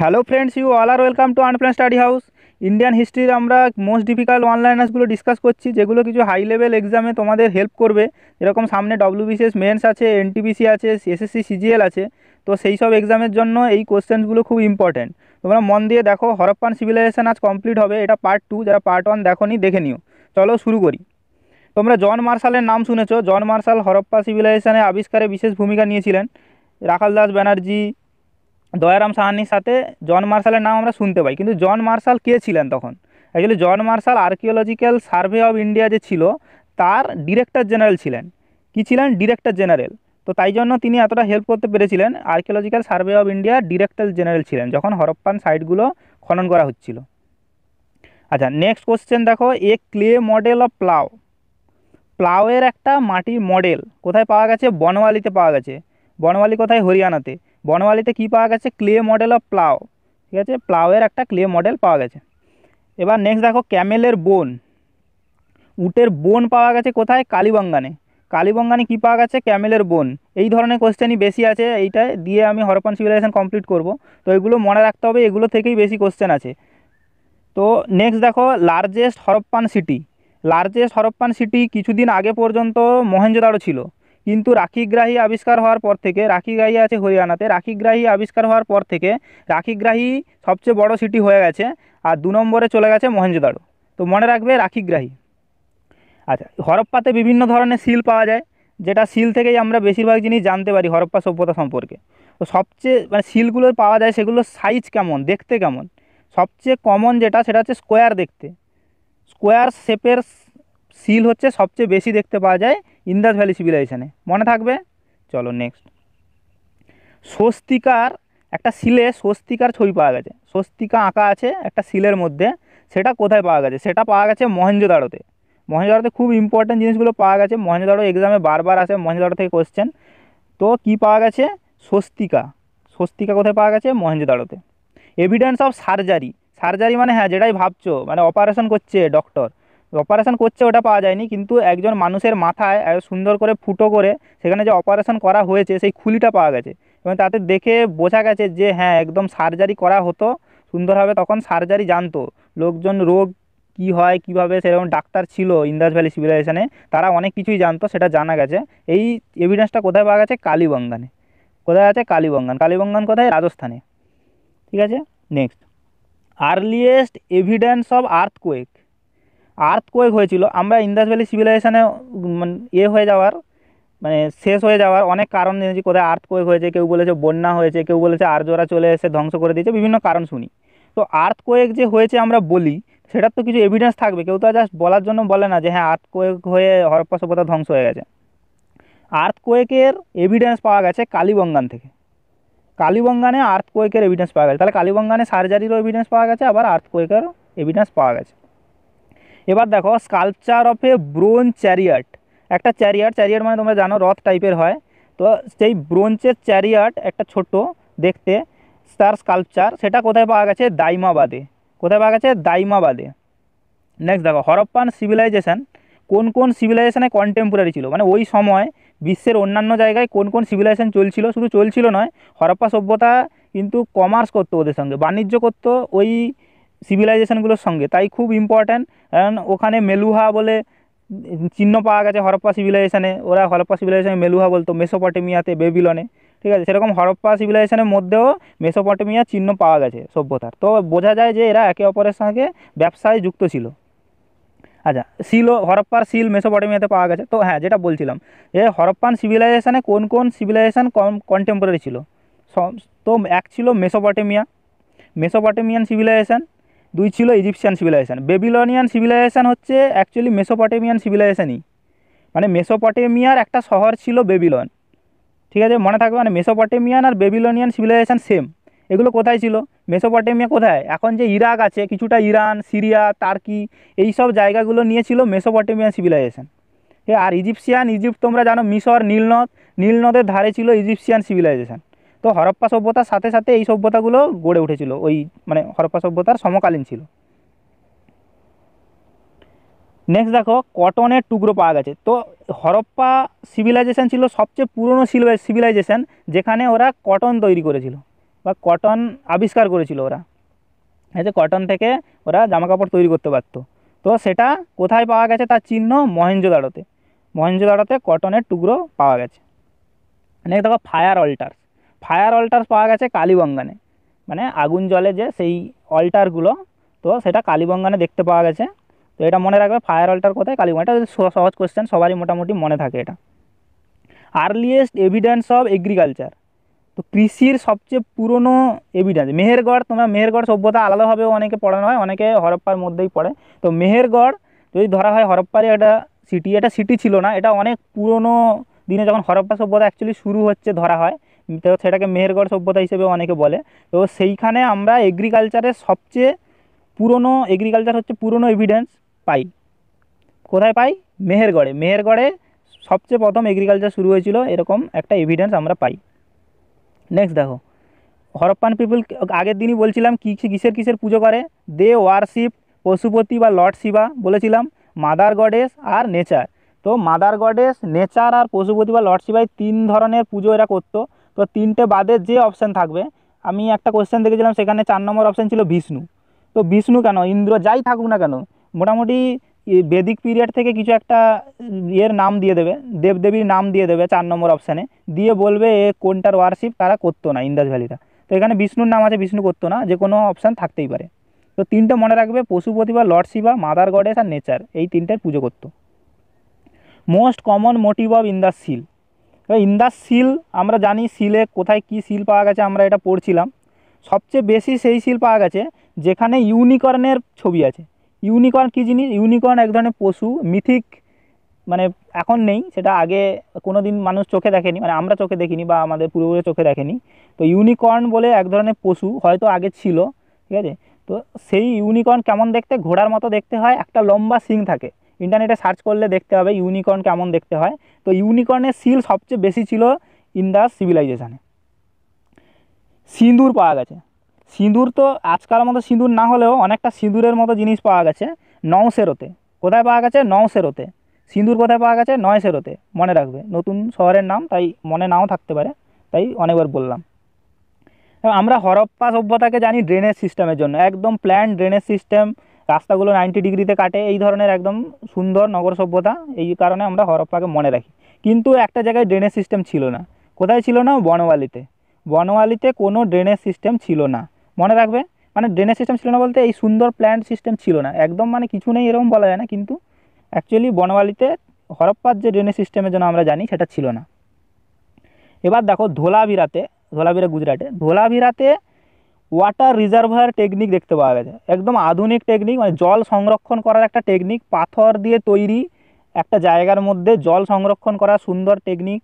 hello friends you all are welcome to unplanned study house Indian হিস্ট্রির আমরা most difficult অনলাইনার্সগুলো discuss করছি যেগুলো কিছু হাই লেভেল এক্সামে তোমাদের হেল্প করবে যেরকম সামনে ডব্লিউবিসিএস মেন্স আছে এনটিবিসি আছে এসএসসি সিজিএল আছে তো সেই সব এক্সামের জন্য এই কোশ্চেন্সগুলো খুব ইম্পর্ট্যান্ট তোমরা মন দিয়ে দেখো হরপ্পান সিভিলাইজেশন আজ কমপ্লিট হবে এটা পার্ট টু যারা পার্ট ওয়ান দেখো দেখে নিও চলো শুরু করি তোমরা জন মার্শালের নাম শুনেছ জন মার্শাল হরপ্পা সিভিলাইজেশনে আবিষ্কারে বিশেষ ভূমিকা নিয়েছিলেন রাখাল দাস ব্যানার্জি দয়ারাম সাহানির সাথে জন মার্শালের নাম আমরা শুনতে পাই কিন্তু জন মার্শাল কে ছিলেন তখন actually John Marshall archaeological survey of India যে ছিল তার ডিরেক্টর জেনারেল ছিলেন কি ছিলেন ডিরেক্টর জেনারেল তো তাই জন্য তিনি এতটা হেল্প করতে পেরেছিলেন archaeological survey of India director general ছিলেন যখন হরপ্পান সাইটগুলো খনন করা হচ্ছিল আচ্ছা নেক্সট কোশ্চেন দেখো a clay model of plough প্লাওয়ের একটা মাটির মডেল কোথায় পাওয়া গেছে বনওয়ালিতে পাওয়া গেছে বনওয়ালি কোথায় হরিয়ানাতে বনমালিতে কী পাওয়া গেছে ক্লে মডেল অফ প্লাও ঠিক আছে প্লাওয়ের একটা ক্লে মডেল পাওয়া গেছে এবার নেক্সট দেখো ক্যামেলের বোন উটের বোন পাওয়া গেছে কোথায় কালীবঙ্গানে কালীবঙ্গানে কী পাওয়া গেছে ক্যামেলের বোন এই ধরনের কোশ্চেনই বেশি আছে এইটা দিয়ে আমি হরপন সিভিলাইজেশন কমপ্লিট করব তো এগুলো মনে রাখতে হবে এগুলো থেকেই বেশি কোশ্চেন আছে তো নেক্সট দেখো largest Harappan city largest Harappan city কিছুদিন আগে পর্যন্ত মহেঞ্জোদারো ছিল কিন্তু রাখিগ্রাহী আবিষ্কার হওয়ার পর থেকে রাখিগ্রাহী আছে হরিয়ানাতে রাখিগ্রাহী আবিষ্কার হওয়ার পর থেকে রাখিগ্রাহী সবচেয়ে বড় সিটি হয়ে গেছে আর দু নম্বরে চলে গেছে মহেঞ্জোদারো তো মনে রাখবে রাখিগ্রাহী আচ্ছা হরপ্পাতে বিভিন্ন ধরনের শিল পাওয়া যায় যেটা শিল থেকেই আমরা বেশিরভাগ জিনিস জানতে পারি হরপ্পা সভ্যতা সম্পর্কে তো সবচেয়ে মানে শিলগুলো পাওয়া যায় সেগুলোর সাইজ কেমন দেখতে কেমন সবচেয়ে কমন যেটা সেটা হচ্ছে স্কোয়ার দেখতে স্কোয়ার শেপের সিল হচ্ছে সবচেয়ে বেশি দেখতে পাওয়া যায় ইন্দাস ভ্যালি সিভিলাইজেশানে মনে থাকবে চলো নেক্সট স্বস্তিকার একটা সিলে স্বস্তিকার ছবি পাওয়া গেছে স্বস্তিকা আঁকা আছে একটা সিলের মধ্যে সেটা কোথায় পাওয়া গেছে সেটা পাওয়া গেছে মহেন্দ্র মহেঞ্জোদারোতে খুব ইম্পর্ট্যান্ট জিনিসগুলো পাওয়া গেছে মহেঞ্জোদারো এক্সামে বারবার আসে মহেঞ্জোদারো থেকে কোশ্চেন তো কি পাওয়া গেছে স্বস্তিকা স্বস্তিকা কোথায় পাওয়া গেছে দাড়োতে এভিডেন্স অফ সার্জারি সার্জারি মানে হ্যাঁ যেটাই ভাবছো মানে অপারেশন করছে ডক্টর অপারেশন করছে ওটা পাওয়া যায়নি কিন্তু একজন মানুষের মাথায় সুন্দর করে ফুটো করে সেখানে যে অপারেশন করা হয়েছে সেই খুলিটা পাওয়া গেছে এবং তাতে দেখে বোঝা গেছে যে হ্যাঁ একদম সার্জারি করা হতো সুন্দরভাবে তখন সার্জারি জানতো লোকজন রোগ কি হয় কিভাবে সেরকম ডাক্তার ছিল ইন্দাস ভ্যালি সিভিলাইজেশনে তারা অনেক কিছুই জানতো সেটা জানা গেছে এই এভিডেন্সটা কোথায় পাওয়া গেছে কালীবঙ্গানে কোথায় আছে কালীবঙ্গান কালীবঙ্গান কোথায় রাজস্থানে ঠিক আছে next earliest evidence of earthquake earthquake হয়েছিল আমরা ইন্দাস ভ্যালি সিভিলাইজেশানে মানে ইয়ে হয়ে যাওয়ার মানে শেষ হয়ে যাওয়ার অনেক কারণ জেনেছি কোথায় আর্থ কোয়েক হয়েছে কেউ বলেছে বন্যা হয়েছে কেউ বলেছে আর্যরা চলে এসে ধ্বংস করে দিয়েছে বিভিন্ন কারণ শুনি তো আর্থ কোয়েক যে হয়েছে আমরা বলি সেটার তো কিছু এভিডেন্স থাকবে কেউ তো জাস্ট বলার জন্য বলে না যে হ্যাঁ আর্থ কোয়েক হয়ে হরপ্পা সভ্যতা ধ্বংস হয়ে গেছে আর্থ কোয়েকের এভিডেন্স পাওয়া গেছে কালীবঙ্গান থেকে কালীবঙ্গানে আর্থ কোয়েকের এভিডেন্স পাওয়া গেছে তাহলে কালীবঙ্গানে সার্জারিরও এভিডেন্স পাওয়া গেছে আবার আর্থ আর্থকোয়েকেরও এভিডেন্স পাওয়া গেছে এবার দেখো sculpture of a bronze chariot একটা চ্যারিয়াট চ্যারিয়াট মানে তোমরা জানো রথ টাইপের হয় তো সেই ব্রোঞ্জের চ্যারিয়ার্ট একটা ছোট দেখতে তার স্কাল্পচার সেটা কোথায় পাওয়া গেছে দাইমাবাদে কোথায় পাওয়া গেছে দাইমাবাদে নেক্সট দেখো হরপ্পান সিভিলাইজেশান কোন কোন সিভিলাইজেশানে কন্টেম্পোরারি ছিল মানে ওই সময় বিশ্বের অন্যান্য জায়গায় কোন কোন সিভিলাইজেশান চলছিল শুধু চলছিল নয় হরপ্পা সভ্যতা কিন্তু কমার্স করতো ওদের সঙ্গে বাণিজ্য করতো ওই সিভিলাইজেশানগুলোর সঙ্গে তাই খুব ইম্পর্ট্যান্ট কারণ ওখানে মেলুহা বলে চিহ্ন পাওয়া গেছে হরপ্পা সিভিলাইজেশানে ওরা হরপ্পা সিভিলাইজেশানে মেলুহা বলতো মেসোপটেমিয়াতে বেবিলনে ঠিক আছে সেরকম হরপ্পা সিভিলাইজেশনের মধ্যেও মেসোপটেমিয়া চিহ্ন পাওয়া গেছে সভ্যতার তো বোঝা যায় যে এরা একে অপরের সঙ্গে ব্যবসায় যুক্ত ছিল আচ্ছা শিলও হরপ্পার শিল মেসোপটেমিয়াতে পাওয়া গেছে তো হ্যাঁ যেটা বলছিলাম যে হরপ্পান সিভিলাইজেশানে কোন কোন সিভিলাইজেশান কম কন্টেম্পোরারি ছিল তো এক ছিল মেসোপটেমিয়া মেসোপটেমিয়ান সিভিলাইজেশান দুই ছিল ইজিপশিয়ান সিভিলাইজেশান বেবিলনিয়ান সিভিলাইজেশান হচ্ছে অ্যাকচুয়ালি মেসোপটেমিয়ান সিভিলাইজেশানই মানে মেসোপটেমিয়ার একটা শহর ছিল বেবিলন ঠিক আছে মনে থাকবে মানে মেসোপটেমিয়ান আর বেবিলনিয়ান সিভিলাইজেশান সেম এগুলো কোথায় ছিল মেসোপটেমিয়া কোথায় এখন যে ইরাক আছে কিছুটা ইরান সিরিয়া টার্কি এই সব জায়গাগুলো নিয়েছিল মেসোপটেমিয়ান সিভিলাইজেশান আর ইজিপশিয়ান ইজিপ্ট তোমরা জানো মিশর নীলনদ নীলনদের ধারে ছিল ইজিপশিয়ান সিভিলাইজেশান তো হরপ্পা সভ্যতার সাথে সাথে এই সভ্যতাগুলো গড়ে উঠেছিল ওই মানে হরপ্পা সভ্যতার সমকালীন ছিল নেক্সট দেখো কটনের টুকরো পাওয়া গেছে তো হরপ্পা সিভিলাইজেশান ছিল সবচেয়ে পুরনো সিভিলাইজেশান যেখানে ওরা কটন তৈরি করেছিল বা কটন আবিষ্কার করেছিল ওরা এই যে কটন থেকে ওরা জামাকাপড় তৈরি করতে পারত তো সেটা কোথায় পাওয়া গেছে তার চিহ্ন মহেঞ্জোদারোতে মহেঞ্জোদারোতে কটনের টুকরো পাওয়া গেছে নেক্সট দেখো ফায়ার অল্টার ফায়ার অল্টার পাওয়া গেছে কালীবঙ্গানে মানে আগুন জলে যে সেই অল্টারগুলো তো সেটা কালীবঙ্গানে দেখতে পাওয়া গেছে তো এটা মনে রাখবে ফায়ার অল্টার কোথায় কালীবঙ্গা এটা সহজ কোয়েশ্চেন সবারই মোটামুটি মনে থাকে এটা আর্লিয়েস্ট এভিডেন্স অফ এগ্রিকালচার তো কৃষির সবচেয়ে পুরনো এভিডেন্স মেহেরগড় তোমরা মেহেরগড় সভ্যতা আলাদাভাবে অনেকে পড়ানো হয় অনেকে হরপ্পার মধ্যেই পড়ে তো মেহেরগড় যদি ধরা হয় হরপ্পারে একটা সিটি এটা সিটি ছিল না এটা অনেক পুরনো দিনে যখন হরপ্পা সভ্যতা অ্যাকচুয়ালি শুরু হচ্ছে ধরা হয় তো সেটাকে মেহেরগড় সভ্যতা হিসেবে অনেকে বলে তো সেইখানে আমরা এগ্রিকালচারের সবচেয়ে পুরনো এগ্রিকালচার হচ্ছে পুরনো এভিডেন্স পাই কোথায় পাই মেহেরগড়ে মেহেরগড়ে সবচেয়ে প্রথম এগ্রিকালচার শুরু হয়েছিল এরকম একটা এভিডেন্স আমরা পাই নেক্সট দেখো হরপ্পান পিপুল আগের দিনই বলছিলাম কী কিসের কিসের পুজো করে দে ওয়ারশিপ পশুপতি বা লর্ড শিবা বলেছিলাম মাদার গডেস আর নেচার তো মাদার গডেস নেচার আর পশুপতি বা লর্ড শিবা তিন ধরনের পুজো এরা করতো তো তিনটে বাদে যে অপশান থাকবে আমি একটা কোয়েশ্চেন দেখেছিলাম সেখানে চার নম্বর অপশান ছিল বিষ্ণু তো বিষ্ণু কেন ইন্দ্র যাই থাকুক না কেন মোটামুটি বেদিক পিরিয়ড থেকে কিছু একটা ইয়ের নাম দিয়ে দেবে দেবদেবীর নাম দিয়ে দেবে চার নম্বর অপশানে দিয়ে বলবে এ কোনটার ওয়ারশিপ তারা করতো না ইন্দাস ভ্যালিটা তো এখানে বিষ্ণুর নাম আছে বিষ্ণু করতো না যে কোনো অপশান থাকতেই পারে তো তিনটে মনে রাখবে পশুপতি বা লর্ড শিবা মাদার গডেস আর নেচার এই তিনটার পুজো করতো most common motif of Indus seal Indus seal আমরা জানি সিলে কোথায় কি সিল পাওয়া গেছে আমরা এটা পড়ছিলাম সবচেয়ে বেশি সেই সিল পাওয়া গেছে যেখানে ইউনিকর্নের ছবি আছে ইউনিকর্ন কী জিনিস ইউনিকর্ন এক ধরনের পশু মিথিক মানে এখন নেই সেটা আগে কোনো দিন মানুষ চোখে দেখেনি মানে আমরা চোখে দেখিনি বা আমাদের পূর্বপুরে চোখে দেখেনি তো ইউনিকর্ন বলে এক ধরনের পশু হয়তো আগে ছিল ঠিক আছে তো সেই ইউনিকর্ন কেমন দেখতে ঘোড়ার মতো দেখতে হয় একটা লম্বা সিং থাকে ইন্টারনেটে সার্চ করলে দেখতে হবে ইউনিকর্ন কেমন দেখতে হয় তো ইউনিকর্নের সিল সবচেয়ে বেশি ছিল ইন দ্য সিভিলাইজেশানে সিঁদুর পাওয়া গেছে সিঁদুর তো আজকাল মতো সিঁদুর না হলেও অনেকটা সিঁদুরের মতো জিনিস পাওয়া গেছে নওসেরোতে কোথায় পাওয়া গেছে নওসেরোতে সিঁদুর কোথায় পাওয়া গেছে নয় সেরোতে মনে রাখবে নতুন শহরের নাম তাই মনে নাও থাকতে পারে তাই অনেকবার বললাম হ্যাঁ, আমরা হরপ্পা সভ্যতাকে জানি ড্রেনেজ সিস্টেমের জন্য একদম প্ল্যান ড্রেনেজ সিস্টেম রাস্তাগুলো নাইনটি ডিগ্রিতে কাটে এই ধরনের একদম সুন্দর নগর সভ্যতা এই কারণে আমরা হরপ্পাকে মনে রাখি কিন্তু একটা জায়গায় ড্রেনেজ সিস্টেম ছিল না কোথায় ছিল না বনওয়ালিতে বনওয়ালিতে কোনো ড্রেনেজ সিস্টেম ছিল না মনে রাখবে মানে ড্রেনেজ সিস্টেম ছিল না বলতে এই সুন্দর প্ল্যান্ট সিস্টেম ছিল না একদম মানে কিছু নেই এরকম বলা যায় না কিন্তু অ্যাকচুয়ালি বনওয়ালিতে হরপ্পার যে ড্রেনেজ সিস্টেমের জন্য আমরা জানি সেটা ছিল না এবার দেখো বিরাতে ধোলাভিরা গুজরাটে ধোলাভিরাতে ওয়াটার রিজার্ভার টেকনিক দেখতে পাওয়া গেছে একদম আধুনিক টেকনিক মানে জল সংরক্ষণ করার একটা টেকনিক পাথর দিয়ে তৈরি একটা জায়গার মধ্যে জল সংরক্ষণ করা সুন্দর টেকনিক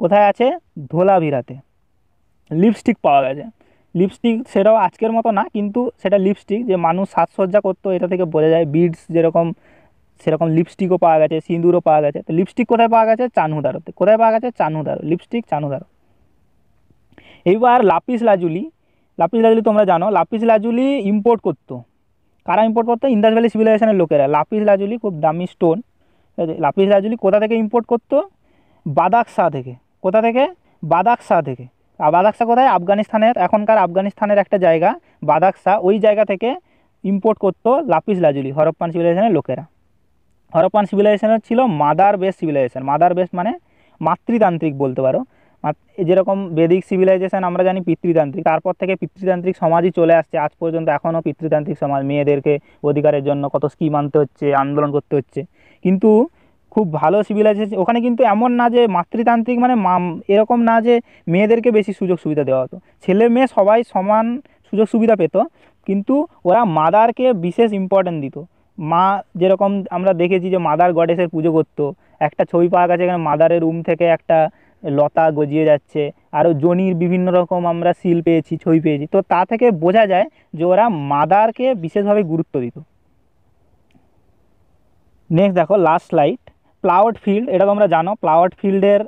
কোথায় আছে ধোলাভিরাতে লিপস্টিক পাওয়া গেছে লিপস্টিক সেটাও আজকের মতো না কিন্তু সেটা লিপস্টিক যে মানুষ সাজসজ্জা করতো এটা থেকে বোঝা যায় বিডস যেরকম সেরকম লিপস্টিকও পাওয়া গেছে সিঁদুরও পাওয়া গেছে তো লিপস্টিক কোথায় পাওয়া গেছে চানুদারতে কোথায় পাওয়া গেছে চানুদারো লিপস্টিক চানুদারো এইবার লাপিস লাজুলি লাপিস লাজুলি তোমরা জানো লাপিস লাজুলি ইম্পোর্ট করতো কারা ইম্পোর্ট করতো ইন্দাস ভ্যালি সিভিলাইজেশনের লোকেরা লাপিস লাজুলি খুব দামি স্টোন লাপিস লাজুলি কোথা থেকে ইম্পোর্ট করতো বাদাকশা থেকে কোথা থেকে বাদাকশা থেকে বাদাকশা কোথায় আফগানিস্তানের এখনকার আফগানিস্তানের একটা জায়গা বাদাকশা ওই জায়গা থেকে ইম্পোর্ট করতো লাপিস লাজুলি হরপ্পান সিভিলাইজেশনের লোকেরা হরপ্পান সিভিলাইজেশনের ছিল mother base civilisation mother base মানে মাতৃতান্ত্রিক বলতে পারো যেরকম বেদিক সিভিলাইজেশন আমরা জানি পিতৃতান্ত্রিক তারপর থেকে পিতৃতান্ত্রিক সমাজই চলে আসছে আজ পর্যন্ত এখনও পিতৃতান্ত্রিক সমাজ মেয়েদেরকে অধিকারের জন্য কত স্কিম আনতে হচ্ছে আন্দোলন করতে হচ্ছে কিন্তু খুব ভালো সিভিলাইজেশন ওখানে কিন্তু এমন না যে মাতৃতান্ত্রিক মানে এরকম না যে মেয়েদেরকে বেশি সুযোগ সুবিধা দেওয়া হতো ছেলে মেয়ে সবাই সমান সুযোগ সুবিধা পেত কিন্তু ওরা মাদারকে বিশেষ ইম্পর্টেন্ট দিত মা যেরকম আমরা দেখেছি যে মাদার গডেসের পুজো করতো একটা ছবি পাওয়া গেছে এখানে মাদারের রুম থেকে একটা লতা গজিয়ে যাচ্ছে আরও জনির বিভিন্ন রকম আমরা সিল পেয়েছি ছবি পেয়েছি তো তা থেকে বোঝা যায় যে ওরা মাদারকে বিশেষভাবে গুরুত্ব দিত নেক্সট দেখো লাস্ট স্লাইড প্লাওয়ার্ড ফিল্ড এটা তোমরা জানো প্লাওয়ার্ড ফিল্ডের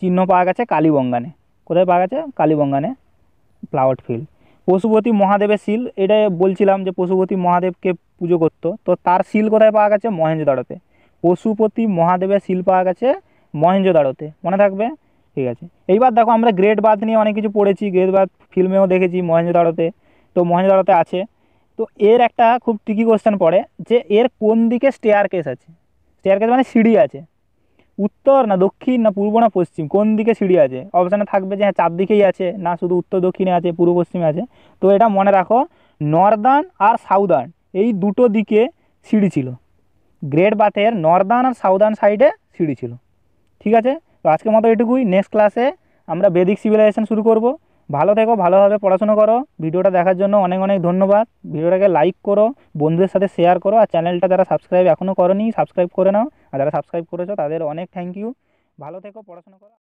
চিহ্ন পাওয়া গেছে কালীবঙ্গানে কোথায় পাওয়া গেছে কালীবঙ্গানে প্লাওয়ার্ড ফিল্ড পশুপতি মহাদেবের শিল এটা বলছিলাম যে পশুপতি মহাদেবকে পুজো করতো তো তার শিল কোথায় পাওয়া গেছে মহেন্দ্রদারোতে পশুপতি মহাদেবের শিল পাওয়া গেছে মহেঞ্জোদারোতে মনে থাকবে ঠিক আছে এইবার দেখো আমরা গ্রেট বাদ নিয়ে অনেক কিছু পড়েছি গ্রেড বাদ ফিল্মেও দেখেছি মহেঞ্জোদারোতে তো মহেঞ্জোদারোতে আছে তো এর একটা খুব টিকি কোশ্চেন পড়ে যে এর কোন দিকে স্টেয়ার কেস আছে স্টেয়ার কেস মানে সিঁড়ি আছে উত্তর না দক্ষিণ না পূর্ব না পশ্চিম কোন দিকে সিঁড়ি আছে অপশানে থাকবে যে হ্যাঁ চারদিকেই আছে না শুধু উত্তর দক্ষিণে আছে পূর্ব পশ্চিমে আছে তো এটা মনে রাখো নর্দার্ন আর সাউদার্ন এই দুটো দিকে সিঁড়ি ছিল গ্রেট বাথের নর্দার্ন আর সাউদার্ন সাইডে সিঁড়ি ছিল ঠিক আছে তো আজকের মতো এটুকুই নেক্সট ক্লাসে আমরা বেদিক সিভিলাইজেশন শুরু করব ভালো থেকো ভালোভাবে পড়াশোনা করো ভিডিওটা দেখার জন্য অনেক অনেক ধন্যবাদ ভিডিওটাকে লাইক করো বন্ধুদের সাথে শেয়ার করো আর চ্যানেলটা যারা সাবস্ক্রাইব এখনও করনি সাবস্ক্রাইব করে নাও আর যারা সাবস্ক্রাইব করেছো তাদের অনেক থ্যাংক ইউ ভালো থেকো পড়াশোনা করো